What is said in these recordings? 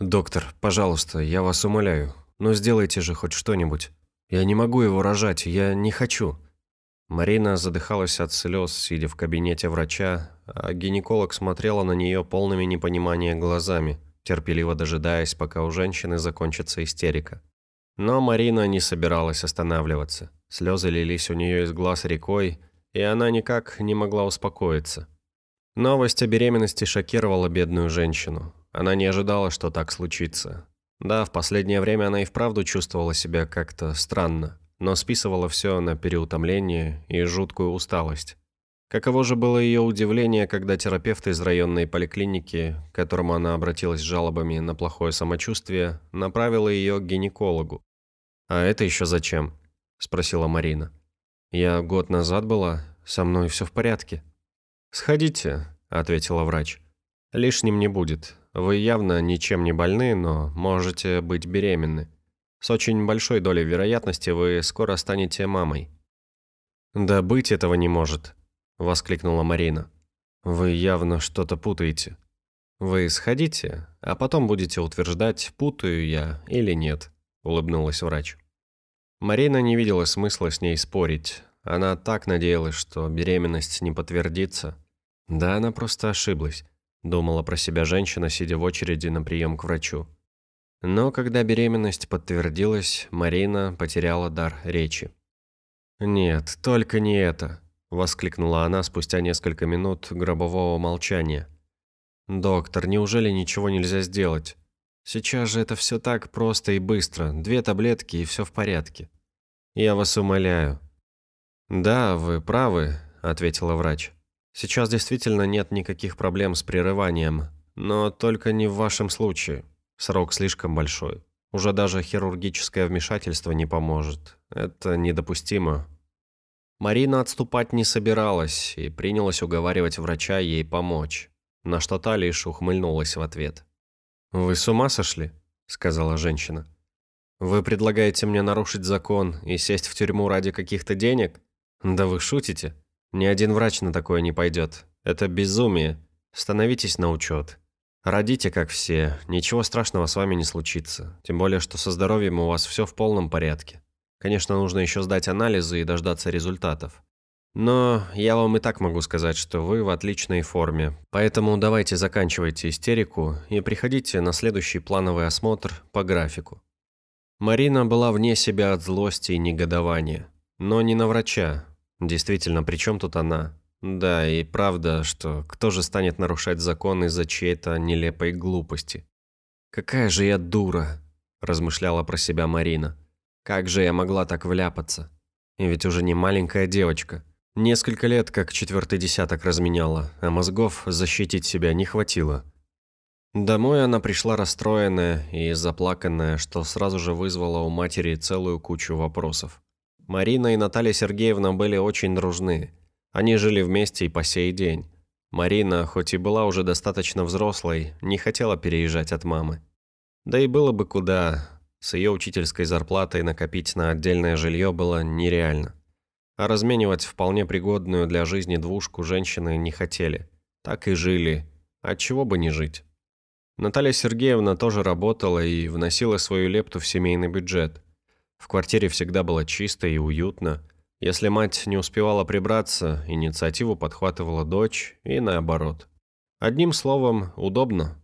«Доктор, пожалуйста, я вас умоляю, но ну сделайте же хоть что-нибудь. Я не могу его рожать, я не хочу». Марина задыхалась от слез, сидя в кабинете врача, а гинеколог смотрела на нее полными непонимания глазами, терпеливо дожидаясь, пока у женщины закончится истерика. Но Марина не собиралась останавливаться. Слезы лились у нее из глаз рекой, и она никак не могла успокоиться. Новость о беременности шокировала бедную женщину. Она не ожидала, что так случится. Да, в последнее время она и вправду чувствовала себя как-то странно, но списывала все на переутомление и жуткую усталость. Каково же было ее удивление, когда терапевт из районной поликлиники, к которому она обратилась с жалобами на плохое самочувствие, направила ее к гинекологу. «А это еще зачем?» – спросила Марина. «Я год назад была, со мной все в порядке». «Сходите», – ответила врач. «Лишним не будет. Вы явно ничем не больны, но можете быть беременны. С очень большой долей вероятности вы скоро станете мамой». «Да быть этого не может», – воскликнула Марина. «Вы явно что-то путаете. Вы сходите, а потом будете утверждать, путаю я или нет», – улыбнулась врач. Марина не видела смысла с ней спорить. Она так надеялась, что беременность не подтвердится. Да она просто ошиблась. – думала про себя женщина, сидя в очереди на прием к врачу. Но когда беременность подтвердилась, Марина потеряла дар речи. «Нет, только не это», – воскликнула она спустя несколько минут гробового молчания. «Доктор, неужели ничего нельзя сделать? Сейчас же это все так просто и быстро, две таблетки и все в порядке. Я вас умоляю». «Да, вы правы», – ответила врач. Сейчас действительно нет никаких проблем с прерыванием, но только не в вашем случае. Срок слишком большой. Уже даже хирургическое вмешательство не поможет. Это недопустимо. Марина отступать не собиралась и принялась уговаривать врача ей помочь. На что та лишь ухмыльнулась в ответ. «Вы с ума сошли?» – сказала женщина. «Вы предлагаете мне нарушить закон и сесть в тюрьму ради каких-то денег? Да вы шутите!» Ни один врач на такое не пойдет. Это безумие. Становитесь на учет. Родите, как все. Ничего страшного с вами не случится. Тем более, что со здоровьем у вас все в полном порядке. Конечно, нужно еще сдать анализы и дождаться результатов. Но я вам и так могу сказать, что вы в отличной форме. Поэтому давайте заканчивайте истерику и приходите на следующий плановый осмотр по графику. Марина была вне себя от злости и негодования. Но не на врача, Действительно, при чем тут она? Да, и правда, что кто же станет нарушать закон из-за чьей-то нелепой глупости? «Какая же я дура!» – размышляла про себя Марина. «Как же я могла так вляпаться? И ведь уже не маленькая девочка. Несколько лет как четвертый десяток разменяла, а мозгов защитить себя не хватило». Домой она пришла расстроенная и заплаканная, что сразу же вызвало у матери целую кучу вопросов. Марина и Наталья Сергеевна были очень дружны. Они жили вместе и по сей день. Марина, хоть и была уже достаточно взрослой, не хотела переезжать от мамы. Да и было бы куда, с ее учительской зарплатой накопить на отдельное жилье было нереально. А разменивать вполне пригодную для жизни двушку женщины не хотели. Так и жили. Отчего бы не жить. Наталья Сергеевна тоже работала и вносила свою лепту в семейный бюджет. В квартире всегда было чисто и уютно. Если мать не успевала прибраться, инициативу подхватывала дочь и наоборот. Одним словом, удобно.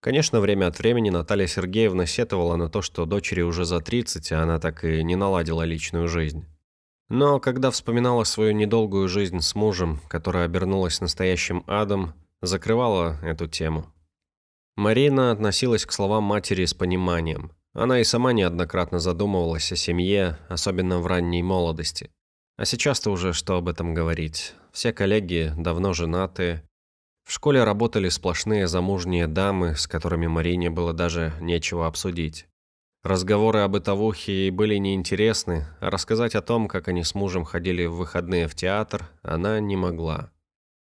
Конечно, время от времени Наталья Сергеевна сетовала на то, что дочери уже за 30, а она так и не наладила личную жизнь. Но когда вспоминала свою недолгую жизнь с мужем, которая обернулась настоящим адом, закрывала эту тему. Марина относилась к словам матери с пониманием. Она и сама неоднократно задумывалась о семье, особенно в ранней молодости. А сейчас-то уже что об этом говорить. Все коллеги давно женаты. В школе работали сплошные замужние дамы, с которыми Марине было даже нечего обсудить. Разговоры об бытовухе ей были неинтересны, а рассказать о том, как они с мужем ходили в выходные в театр, она не могла.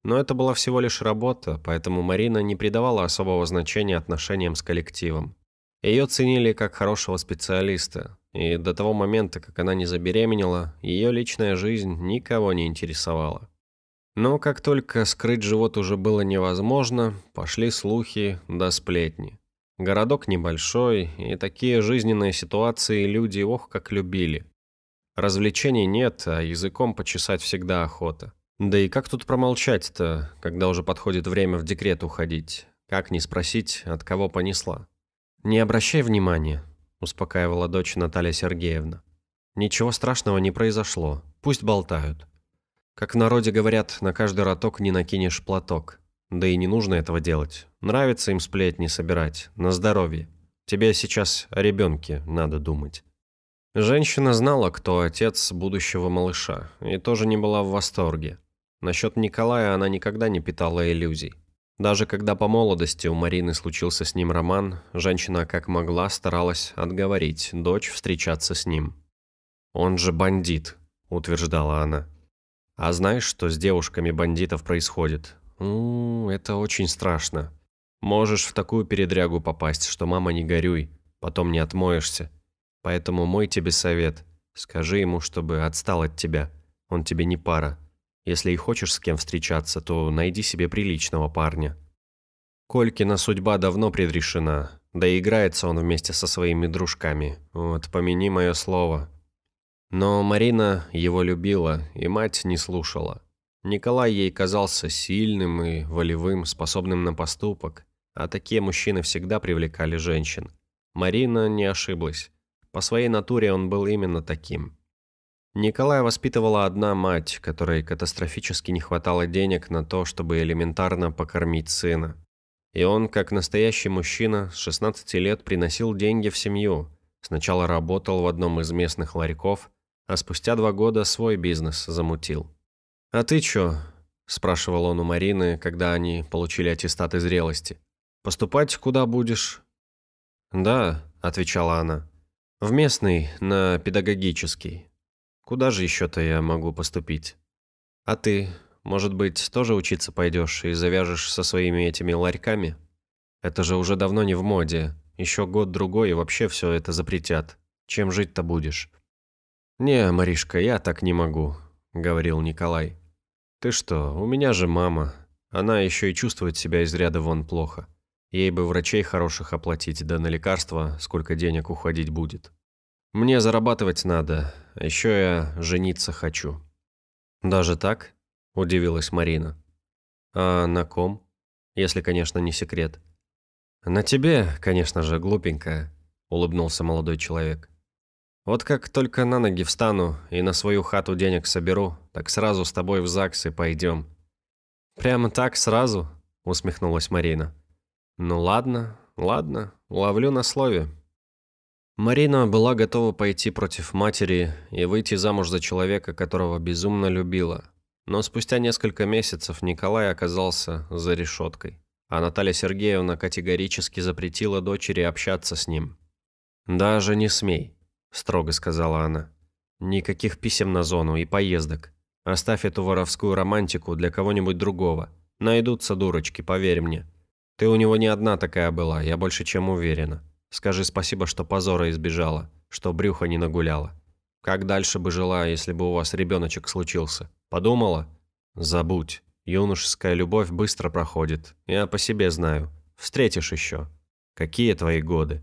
Но это была всего лишь работа, поэтому Марина не придавала особого значения отношениям с коллективом. Ее ценили как хорошего специалиста, и до того момента, как она не забеременела, ее личная жизнь никого не интересовала. Но как только скрыть живот уже было невозможно, пошли слухи да сплетни. Городок небольшой, и такие жизненные ситуации люди ох как любили. Развлечений нет, а языком почесать всегда охота. Да и как тут промолчать-то, когда уже подходит время в декрет уходить? Как не спросить, от кого понесла? «Не обращай внимания», – успокаивала дочь Наталья Сергеевна. «Ничего страшного не произошло. Пусть болтают. Как в народе говорят, на каждый роток не накинешь платок. Да и не нужно этого делать. Нравится им сплетни собирать. На здоровье. Тебе сейчас о ребенке надо думать». Женщина знала, кто отец будущего малыша, и тоже не была в восторге. Насчет Николая она никогда не питала иллюзий. Даже когда по молодости у Марины случился с ним роман, женщина как могла старалась отговорить дочь встречаться с ним. «Он же бандит», – утверждала она. «А знаешь, что с девушками бандитов происходит? М ну, -м, это очень страшно. Можешь в такую передрягу попасть, что мама не горюй, потом не отмоешься. Поэтому мой тебе совет. Скажи ему, чтобы отстал от тебя. Он тебе не пара. Если и хочешь с кем встречаться, то найди себе приличного парня. Колькина судьба давно предрешена, да и играется он вместе со своими дружками. Вот, помяни мое слово. Но Марина его любила, и мать не слушала. Николай ей казался сильным и волевым, способным на поступок, а такие мужчины всегда привлекали женщин. Марина не ошиблась. По своей натуре он был именно таким. Николая воспитывала одна мать, которой катастрофически не хватало денег на то, чтобы элементарно покормить сына. И он, как настоящий мужчина, с 16 лет приносил деньги в семью. Сначала работал в одном из местных ларьков, а спустя два года свой бизнес замутил. «А ты чё?» – спрашивал он у Марины, когда они получили аттестаты зрелости. «Поступать куда будешь?» «Да», – отвечала она. «В местный, на педагогический». Куда же еще-то я могу поступить? А ты, может быть, тоже учиться пойдешь и завяжешь со своими этими ларьками? Это же уже давно не в моде. Еще год-другой и вообще все это запретят. Чем жить-то будешь? «Не, Маришка, я так не могу», — говорил Николай. «Ты что, у меня же мама. Она еще и чувствует себя из ряда вон плохо. Ей бы врачей хороших оплатить, да на лекарства сколько денег уходить будет». Мне зарабатывать надо, а еще я жениться хочу». «Даже так?» – удивилась Марина. «А на ком? Если, конечно, не секрет». «На тебе, конечно же, глупенькая», – улыбнулся молодой человек. «Вот как только на ноги встану и на свою хату денег соберу, так сразу с тобой в ЗАГС и пойдем». «Прямо так сразу?» – усмехнулась Марина. «Ну ладно, ладно, ловлю на слове». Марина была готова пойти против матери и выйти замуж за человека, которого безумно любила. Но спустя несколько месяцев Николай оказался за решеткой, а Наталья Сергеевна категорически запретила дочери общаться с ним. «Даже не смей», – строго сказала она. «Никаких писем на зону и поездок. Оставь эту воровскую романтику для кого-нибудь другого. Найдутся дурочки, поверь мне. Ты у него не одна такая была, я больше чем уверена». Скажи спасибо, что позора избежала, что брюха не нагуляла. Как дальше бы жила, если бы у вас ребеночек случился? Подумала? Забудь. Юношеская любовь быстро проходит. Я по себе знаю. Встретишь еще. Какие твои годы?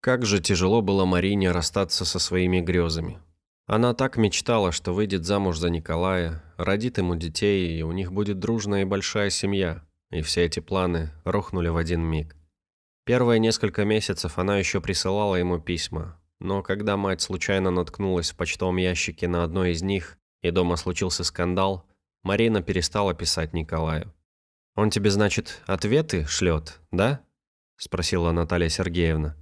Как же тяжело было Марине расстаться со своими грезами. Она так мечтала, что выйдет замуж за Николая, родит ему детей, и у них будет дружная и большая семья. И все эти планы рухнули в один миг. Первые несколько месяцев она еще присылала ему письма, но когда мать случайно наткнулась в почтовом ящике на одно из них, и дома случился скандал, Марина перестала писать Николаю. «Он тебе, значит, ответы шлет, да?» – спросила Наталья Сергеевна.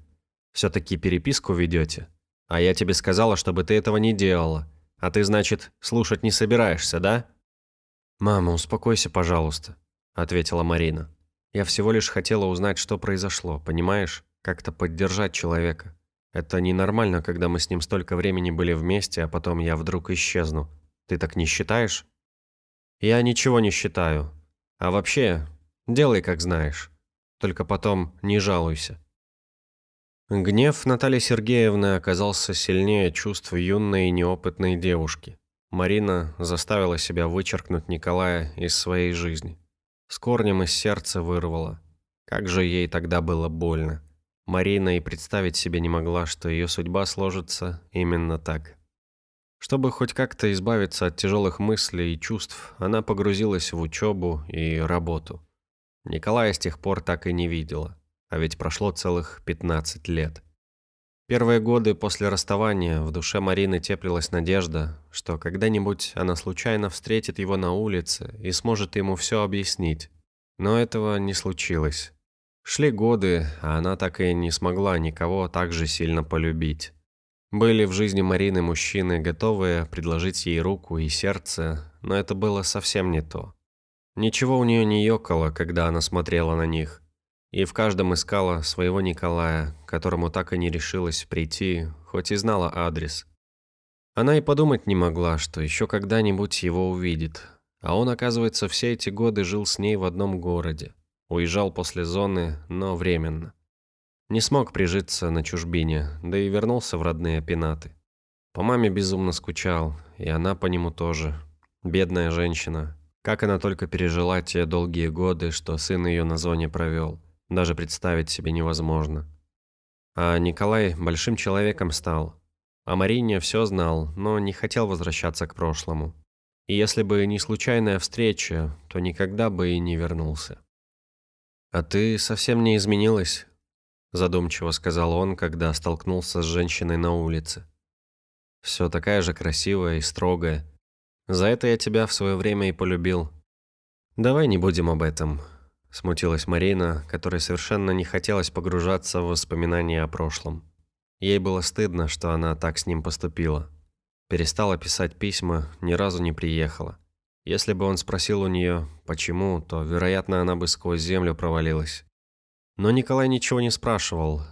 «Все-таки переписку ведете? А я тебе сказала, чтобы ты этого не делала. А ты, значит, слушать не собираешься, да?» «Мама, успокойся, пожалуйста», – ответила Марина. Я всего лишь хотела узнать, что произошло, понимаешь? Как-то поддержать человека. Это ненормально, когда мы с ним столько времени были вместе, а потом я вдруг исчезну. Ты так не считаешь? Я ничего не считаю. А вообще, делай как знаешь. Только потом не жалуйся. Гнев Натальи Сергеевны оказался сильнее чувств юной и неопытной девушки. Марина заставила себя вычеркнуть Николая из своей жизни. С корнем из сердца вырвало. Как же ей тогда было больно. Марина и представить себе не могла, что ее судьба сложится именно так. Чтобы хоть как-то избавиться от тяжелых мыслей и чувств, она погрузилась в учебу и работу. Николая с тех пор так и не видела, а ведь прошло целых 15 лет. Первые годы после расставания в душе Марины теплилась надежда, что когда-нибудь она случайно встретит его на улице и сможет ему все объяснить. Но этого не случилось. Шли годы, а она так и не смогла никого так же сильно полюбить. Были в жизни Марины мужчины, готовые предложить ей руку и сердце, но это было совсем не то. Ничего у нее не ёкало, когда она смотрела на них и в каждом искала своего Николая, которому так и не решилась прийти, хоть и знала адрес. Она и подумать не могла, что еще когда-нибудь его увидит, а он, оказывается, все эти годы жил с ней в одном городе. Уезжал после зоны, но временно. Не смог прижиться на чужбине, да и вернулся в родные пенаты. По маме безумно скучал, и она по нему тоже. Бедная женщина. Как она только пережила те долгие годы, что сын ее на зоне провел даже представить себе невозможно. А Николай большим человеком стал. О Марине все знал, но не хотел возвращаться к прошлому. И если бы не случайная встреча, то никогда бы и не вернулся. «А ты совсем не изменилась», – задумчиво сказал он, когда столкнулся с женщиной на улице. «Все такая же красивая и строгая. За это я тебя в свое время и полюбил. Давай не будем об этом, Смутилась Марина, которой совершенно не хотелось погружаться в воспоминания о прошлом. Ей было стыдно, что она так с ним поступила. Перестала писать письма, ни разу не приехала. Если бы он спросил у нее, почему, то, вероятно, она бы сквозь землю провалилась. Но Николай ничего не спрашивал.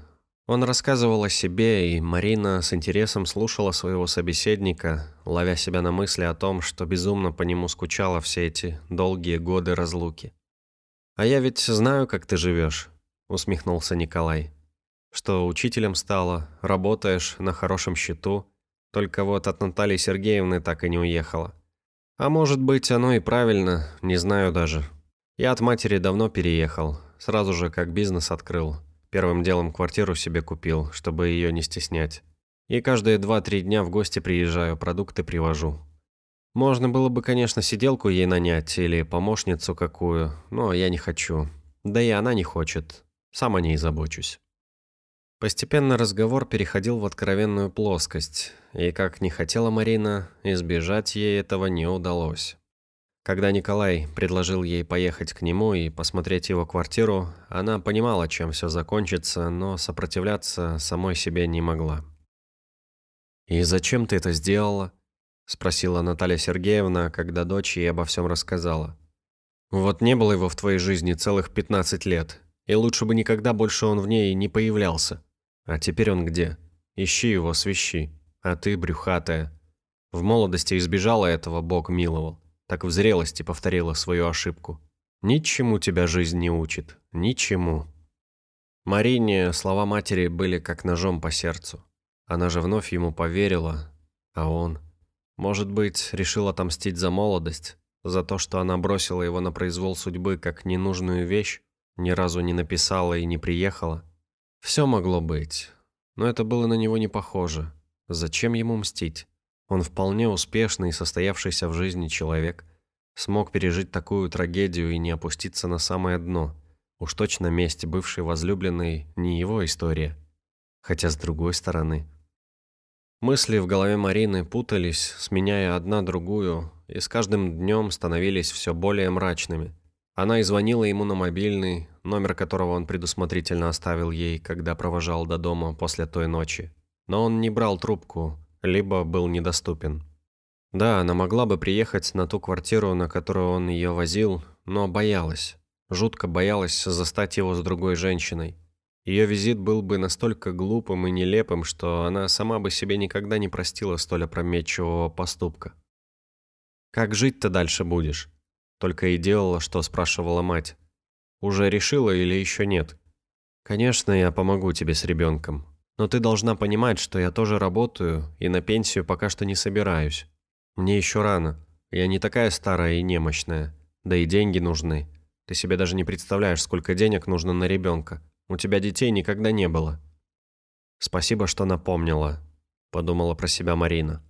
Он рассказывал о себе, и Марина с интересом слушала своего собеседника, ловя себя на мысли о том, что безумно по нему скучала все эти долгие годы разлуки. «А я ведь знаю, как ты живешь», — усмехнулся Николай. «Что учителем стало, работаешь на хорошем счету, только вот от Натальи Сергеевны так и не уехала. А может быть, оно и правильно, не знаю даже. Я от матери давно переехал, сразу же как бизнес открыл. Первым делом квартиру себе купил, чтобы ее не стеснять. И каждые 2-3 дня в гости приезжаю, продукты привожу. Можно было бы, конечно, сиделку ей нанять или помощницу какую, но я не хочу. Да и она не хочет. Сам о ней забочусь. Постепенно разговор переходил в откровенную плоскость, и, как не хотела Марина, избежать ей этого не удалось. Когда Николай предложил ей поехать к нему и посмотреть его квартиру, она понимала, чем все закончится, но сопротивляться самой себе не могла. «И зачем ты это сделала?» спросила Наталья Сергеевна, когда дочь ей обо всем рассказала. «Вот не было его в твоей жизни целых 15 лет, и лучше бы никогда больше он в ней не появлялся. А теперь он где? Ищи его, свищи. А ты, брюхатая, в молодости избежала этого, Бог миловал. Так в зрелости повторила свою ошибку. Ничему тебя жизнь не учит. Ничему. Марине слова матери были как ножом по сердцу. Она же вновь ему поверила, а он... Может быть, решил отомстить за молодость, за то, что она бросила его на произвол судьбы как ненужную вещь, ни разу не написала и не приехала. Все могло быть, но это было на него не похоже. Зачем ему мстить? Он вполне успешный и состоявшийся в жизни человек. Смог пережить такую трагедию и не опуститься на самое дно. Уж точно месть бывшей возлюбленной не его история. Хотя, с другой стороны, Мысли в голове Марины путались, сменяя одна другую, и с каждым днем становились все более мрачными. Она и звонила ему на мобильный, номер которого он предусмотрительно оставил ей, когда провожал до дома после той ночи. Но он не брал трубку, либо был недоступен. Да, она могла бы приехать на ту квартиру, на которую он ее возил, но боялась. Жутко боялась застать его с другой женщиной. Ее визит был бы настолько глупым и нелепым, что она сама бы себе никогда не простила столь опрометчивого поступка. «Как жить-то дальше будешь?» Только и делала, что спрашивала мать. «Уже решила или еще нет?» «Конечно, я помогу тебе с ребенком. Но ты должна понимать, что я тоже работаю и на пенсию пока что не собираюсь. Мне еще рано. Я не такая старая и немощная. Да и деньги нужны. Ты себе даже не представляешь, сколько денег нужно на ребенка. У тебя детей никогда не было». «Спасибо, что напомнила», – подумала про себя Марина.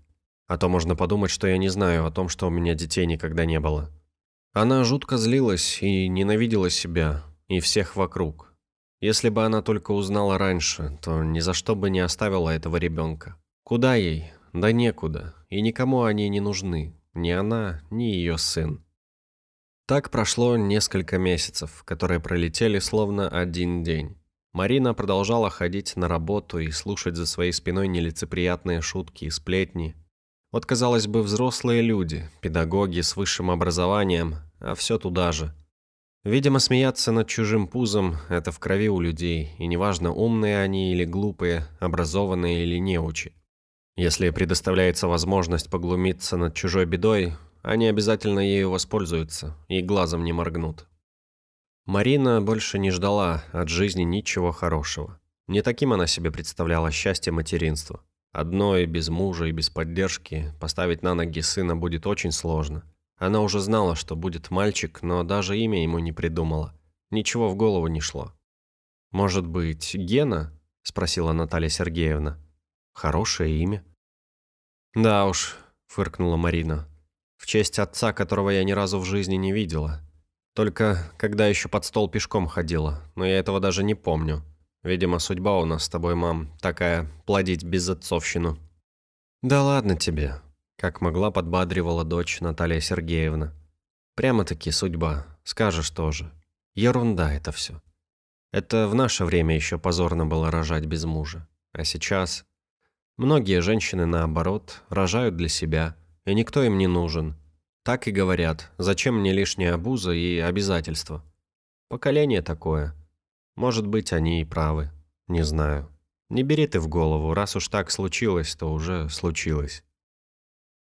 «А то можно подумать, что я не знаю о том, что у меня детей никогда не было». Она жутко злилась и ненавидела себя, и всех вокруг. Если бы она только узнала раньше, то ни за что бы не оставила этого ребенка. Куда ей? Да некуда. И никому они не нужны. Ни она, ни ее сын. Так прошло несколько месяцев, которые пролетели словно один день. Марина продолжала ходить на работу и слушать за своей спиной нелицеприятные шутки и сплетни. Вот, казалось бы, взрослые люди, педагоги с высшим образованием, а все туда же. Видимо, смеяться над чужим пузом – это в крови у людей, и неважно, умные они или глупые, образованные или неучи. Если предоставляется возможность поглумиться над чужой бедой, они обязательно ею воспользуются и глазом не моргнут. Марина больше не ждала от жизни ничего хорошего. Не таким она себе представляла счастье материнства. Одной, без мужа и без поддержки, поставить на ноги сына будет очень сложно. Она уже знала, что будет мальчик, но даже имя ему не придумала. Ничего в голову не шло. «Может быть, Гена?» – спросила Наталья Сергеевна. «Хорошее имя». «Да уж», – фыркнула Марина, в честь отца, которого я ни разу в жизни не видела. Только когда еще под стол пешком ходила, но я этого даже не помню. Видимо, судьба у нас с тобой, мам, такая, плодить без отцовщину. «Да ладно тебе», – как могла подбадривала дочь Наталья Сергеевна. «Прямо-таки судьба, скажешь тоже. Ерунда это все. Это в наше время еще позорно было рожать без мужа. А сейчас Многие женщины, наоборот, рожают для себя, и никто им не нужен. Так и говорят, зачем мне лишняя обуза и обязательства. Поколение такое. Может быть, они и правы. Не знаю. Не бери ты в голову, раз уж так случилось, то уже случилось.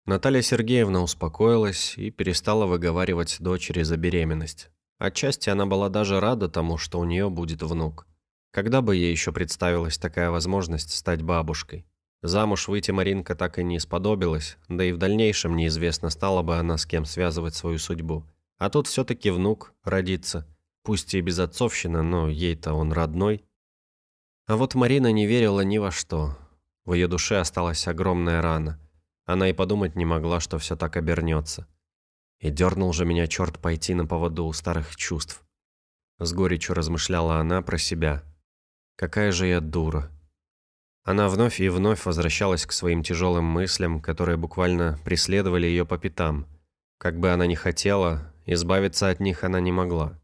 Наталья Сергеевна успокоилась и перестала выговаривать дочери за беременность. Отчасти она была даже рада тому, что у нее будет внук. Когда бы ей еще представилась такая возможность стать бабушкой? Замуж выйти Маринка так и не сподобилась, да и в дальнейшем неизвестно стала бы она с кем связывать свою судьбу. А тут все-таки внук родится. Пусть и без отцовщины, но ей-то он родной. А вот Марина не верила ни во что. В ее душе осталась огромная рана. Она и подумать не могла, что все так обернется. И дернул же меня черт пойти на поводу у старых чувств. С горечью размышляла она про себя. «Какая же я дура!» Она вновь и вновь возвращалась к своим тяжелым мыслям, которые буквально преследовали ее по пятам. Как бы она ни хотела, избавиться от них она не могла.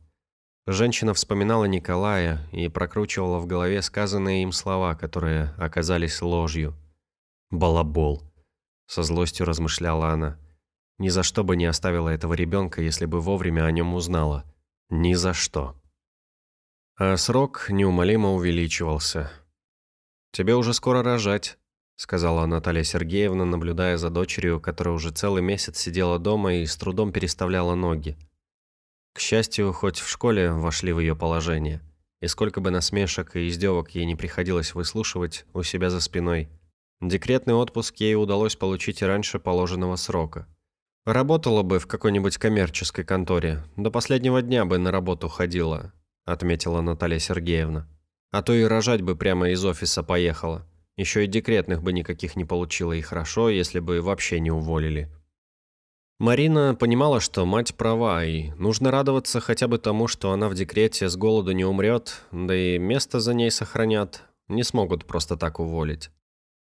Женщина вспоминала Николая и прокручивала в голове сказанные им слова, которые оказались ложью. «Балабол», — со злостью размышляла она. «Ни за что бы не оставила этого ребенка, если бы вовремя о нем узнала. Ни за что». А срок неумолимо увеличивался. «Тебе уже скоро рожать», — сказала Наталья Сергеевна, наблюдая за дочерью, которая уже целый месяц сидела дома и с трудом переставляла ноги. К счастью, хоть в школе вошли в ее положение, и сколько бы насмешек и издевок ей не приходилось выслушивать у себя за спиной, декретный отпуск ей удалось получить раньше положенного срока. «Работала бы в какой-нибудь коммерческой конторе, до последнего дня бы на работу ходила», отметила Наталья Сергеевна. А то и рожать бы прямо из офиса поехала. Еще и декретных бы никаких не получила, и хорошо, если бы вообще не уволили. Марина понимала, что мать права, и нужно радоваться хотя бы тому, что она в декрете с голоду не умрет, да и место за ней сохранят, не смогут просто так уволить.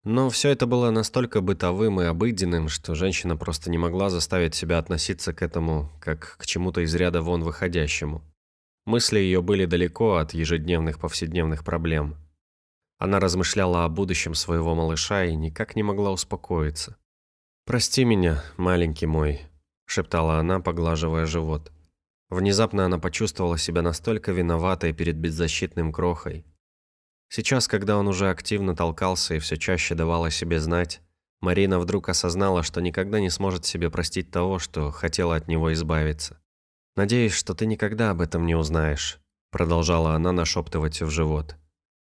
Но все это было настолько бытовым и обыденным, что женщина просто не могла заставить себя относиться к этому как к чему-то из ряда вон выходящему. Мысли ее были далеко от ежедневных повседневных проблем. Она размышляла о будущем своего малыша и никак не могла успокоиться. «Прости меня, маленький мой», – шептала она, поглаживая живот. Внезапно она почувствовала себя настолько виноватой перед беззащитным крохой. Сейчас, когда он уже активно толкался и все чаще давал себе знать, Марина вдруг осознала, что никогда не сможет себе простить того, что хотела от него избавиться. «Надеюсь, что ты никогда об этом не узнаешь», – продолжала она нашептывать в живот.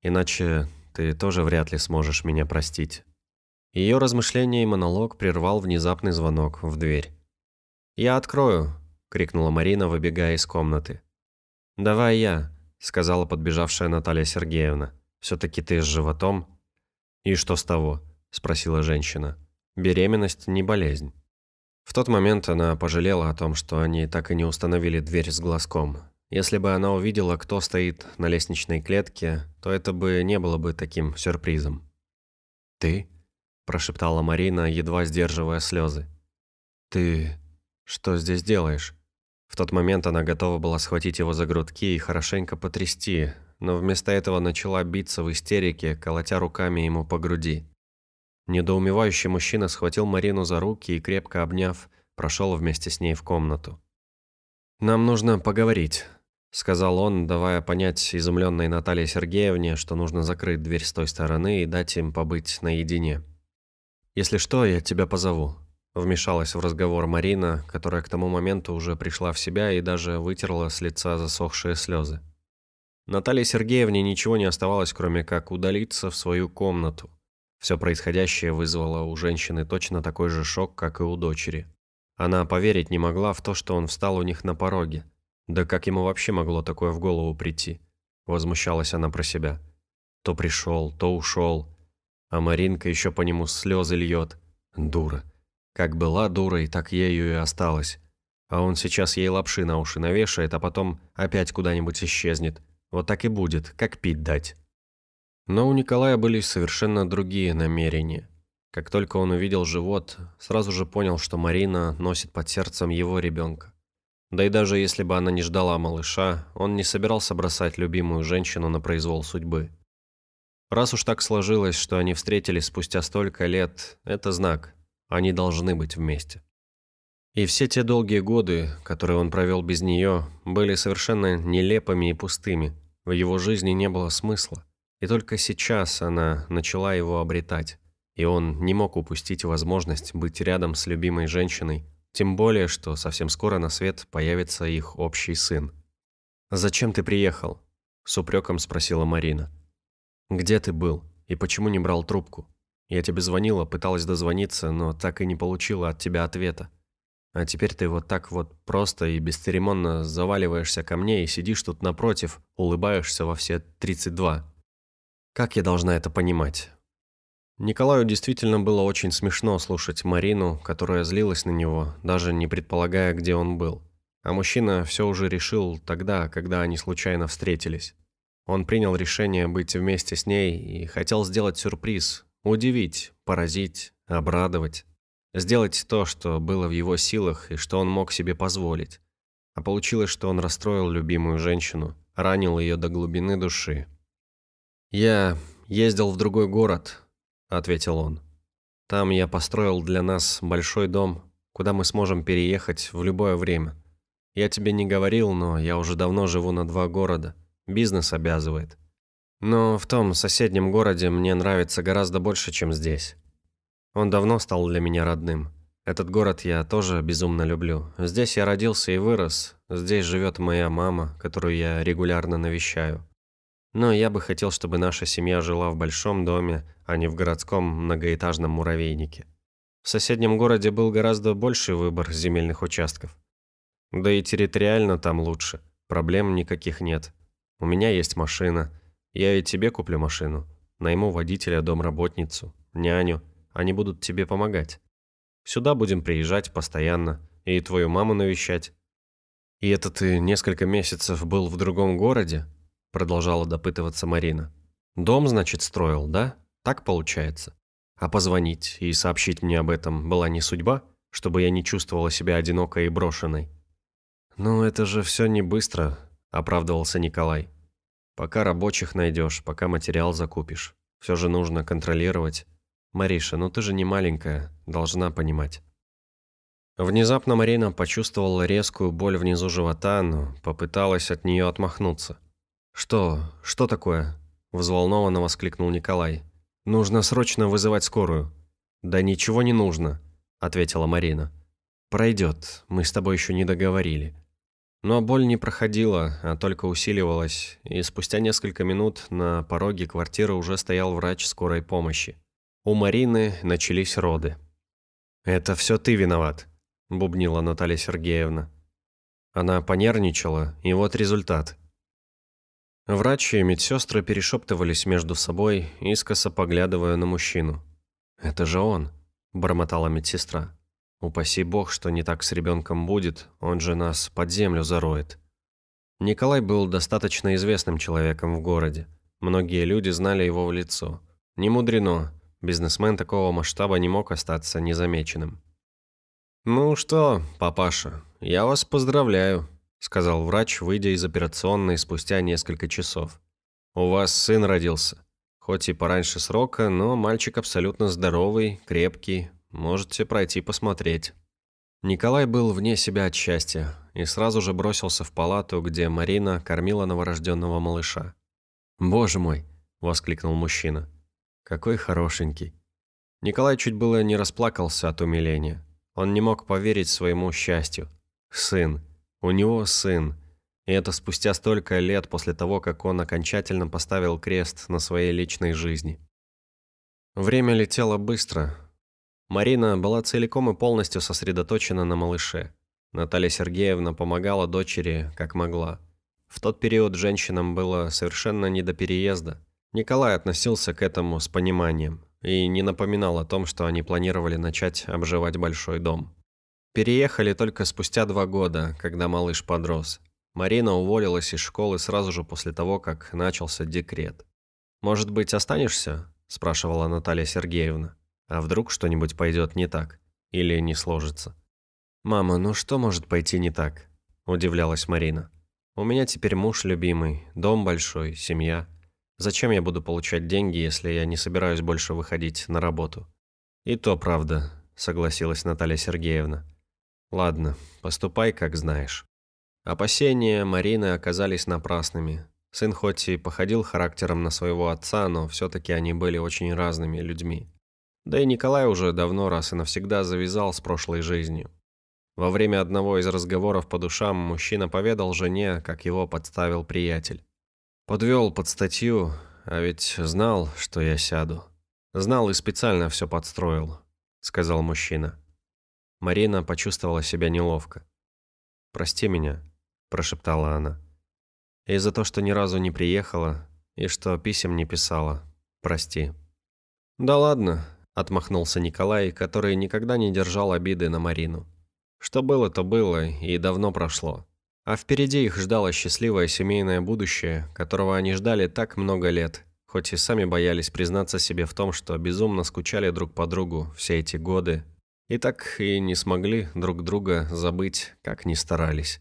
«Иначе ты тоже вряд ли сможешь меня простить». Ее размышления и монолог прервал внезапный звонок в дверь. «Я открою!» – крикнула Марина, выбегая из комнаты. «Давай я!» – сказала подбежавшая Наталья Сергеевна. «Все-таки ты с животом?» «И что с того?» – спросила женщина. «Беременность не болезнь». В тот момент она пожалела о том, что они так и не установили дверь с глазком. Если бы она увидела, кто стоит на лестничной клетке, то это бы не было бы таким сюрпризом. «Ты?» – прошептала Марина, едва сдерживая слезы. «Ты что здесь делаешь?» В тот момент она готова была схватить его за грудки и хорошенько потрясти, но вместо этого начала биться в истерике, колотя руками ему по груди. Недоумевающий мужчина схватил Марину за руки и, крепко обняв, прошел вместе с ней в комнату. «Нам нужно поговорить», — сказал он, давая понять изумленной Наталье Сергеевне, что нужно закрыть дверь с той стороны и дать им побыть наедине. «Если что, я тебя позову», — вмешалась в разговор Марина, которая к тому моменту уже пришла в себя и даже вытерла с лица засохшие слезы. Наталье Сергеевне ничего не оставалось, кроме как удалиться в свою комнату. Все происходящее вызвало у женщины точно такой же шок, как и у дочери. Она поверить не могла в то, что он встал у них на пороге. Да как ему вообще могло такое в голову прийти? Возмущалась она про себя. То пришел, то ушел. А Маринка еще по нему слезы льет. Дура. Как была дурой, так ею и осталась. А он сейчас ей лапши на уши навешает, а потом опять куда-нибудь исчезнет. Вот так и будет, как пить дать. Но у Николая были совершенно другие намерения. Как только он увидел живот, сразу же понял, что Марина носит под сердцем его ребенка. Да и даже если бы она не ждала малыша, он не собирался бросать любимую женщину на произвол судьбы. Раз уж так сложилось, что они встретились спустя столько лет, это знак. Они должны быть вместе. И все те долгие годы, которые он провел без нее, были совершенно нелепыми и пустыми. В его жизни не было смысла. И только сейчас она начала его обретать, и он не мог упустить возможность быть рядом с любимой женщиной, тем более, что совсем скоро на свет появится их общий сын. «Зачем ты приехал?» – с упреком спросила Марина. «Где ты был? И почему не брал трубку? Я тебе звонила, пыталась дозвониться, но так и не получила от тебя ответа. А теперь ты вот так вот просто и бесцеремонно заваливаешься ко мне и сидишь тут напротив, улыбаешься во все тридцать два. Как я должна это понимать? Николаю действительно было очень смешно слушать Марину, которая злилась на него, даже не предполагая, где он был. А мужчина все уже решил тогда, когда они случайно встретились. Он принял решение быть вместе с ней и хотел сделать сюрприз, удивить, поразить, обрадовать. Сделать то, что было в его силах и что он мог себе позволить. А получилось, что он расстроил любимую женщину, ранил ее до глубины души, «Я ездил в другой город», — ответил он. «Там я построил для нас большой дом, куда мы сможем переехать в любое время. Я тебе не говорил, но я уже давно живу на два города. Бизнес обязывает. Но в том соседнем городе мне нравится гораздо больше, чем здесь. Он давно стал для меня родным. Этот город я тоже безумно люблю. Здесь я родился и вырос. Здесь живет моя мама, которую я регулярно навещаю. Но я бы хотел, чтобы наша семья жила в большом доме, а не в городском многоэтажном муравейнике. В соседнем городе был гораздо больший выбор земельных участков. Да и территориально там лучше, проблем никаких нет. У меня есть машина, я и тебе куплю машину, найму водителя, домработницу, няню, они будут тебе помогать. Сюда будем приезжать постоянно и твою маму навещать. И это ты э, несколько месяцев был в другом городе? продолжала допытываться Марина. «Дом, значит, строил, да? Так получается? А позвонить и сообщить мне об этом была не судьба, чтобы я не чувствовала себя одинокой и брошенной?» «Ну, это же все не быстро», – оправдывался Николай. «Пока рабочих найдешь, пока материал закупишь. Все же нужно контролировать. Мариша, ну ты же не маленькая, должна понимать». Внезапно Марина почувствовала резкую боль внизу живота, но попыталась от нее отмахнуться. «Что? Что такое?» – взволнованно воскликнул Николай. «Нужно срочно вызывать скорую». «Да ничего не нужно», – ответила Марина. «Пройдет, мы с тобой еще не договорили». Но боль не проходила, а только усиливалась, и спустя несколько минут на пороге квартиры уже стоял врач скорой помощи. У Марины начались роды. «Это все ты виноват», – бубнила Наталья Сергеевна. Она понервничала, и вот результат – Врачи и медсестры перешептывались между собой, искоса поглядывая на мужчину. «Это же он!» – бормотала медсестра. «Упаси бог, что не так с ребенком будет, он же нас под землю зароет». Николай был достаточно известным человеком в городе. Многие люди знали его в лицо. Не мудрено, бизнесмен такого масштаба не мог остаться незамеченным. «Ну что, папаша, я вас поздравляю», сказал врач, выйдя из операционной спустя несколько часов. «У вас сын родился. Хоть и пораньше срока, но мальчик абсолютно здоровый, крепкий. Можете пройти посмотреть». Николай был вне себя от счастья и сразу же бросился в палату, где Марина кормила новорожденного малыша. «Боже мой!» – воскликнул мужчина. «Какой хорошенький!» Николай чуть было не расплакался от умиления. Он не мог поверить своему счастью. Сын. У него сын. И это спустя столько лет после того, как он окончательно поставил крест на своей личной жизни. Время летело быстро. Марина была целиком и полностью сосредоточена на малыше. Наталья Сергеевна помогала дочери, как могла. В тот период женщинам было совершенно не до переезда. Николай относился к этому с пониманием и не напоминал о том, что они планировали начать обживать большой дом. Переехали только спустя два года, когда малыш подрос. Марина уволилась из школы сразу же после того, как начался декрет. «Может быть, останешься?» – спрашивала Наталья Сергеевна. «А вдруг что-нибудь пойдет не так? Или не сложится?» «Мама, ну что может пойти не так?» – удивлялась Марина. «У меня теперь муж любимый, дом большой, семья. Зачем я буду получать деньги, если я не собираюсь больше выходить на работу?» «И то правда», – согласилась Наталья Сергеевна. Ладно, поступай, как знаешь. Опасения Марины оказались напрасными. Сын хоть и походил характером на своего отца, но все-таки они были очень разными людьми. Да и Николай уже давно раз и навсегда завязал с прошлой жизнью. Во время одного из разговоров по душам мужчина поведал жене, как его подставил приятель. Подвел под статью, а ведь знал, что я сяду. Знал и специально все подстроил, сказал мужчина. Марина почувствовала себя неловко. «Прости меня», – прошептала она. «И за то, что ни разу не приехала, и что писем не писала. Прости». «Да ладно», – отмахнулся Николай, который никогда не держал обиды на Марину. «Что было, то было, и давно прошло». А впереди их ждало счастливое семейное будущее, которого они ждали так много лет, хоть и сами боялись признаться себе в том, что безумно скучали друг по другу все эти годы и так и не смогли друг друга забыть, как ни старались.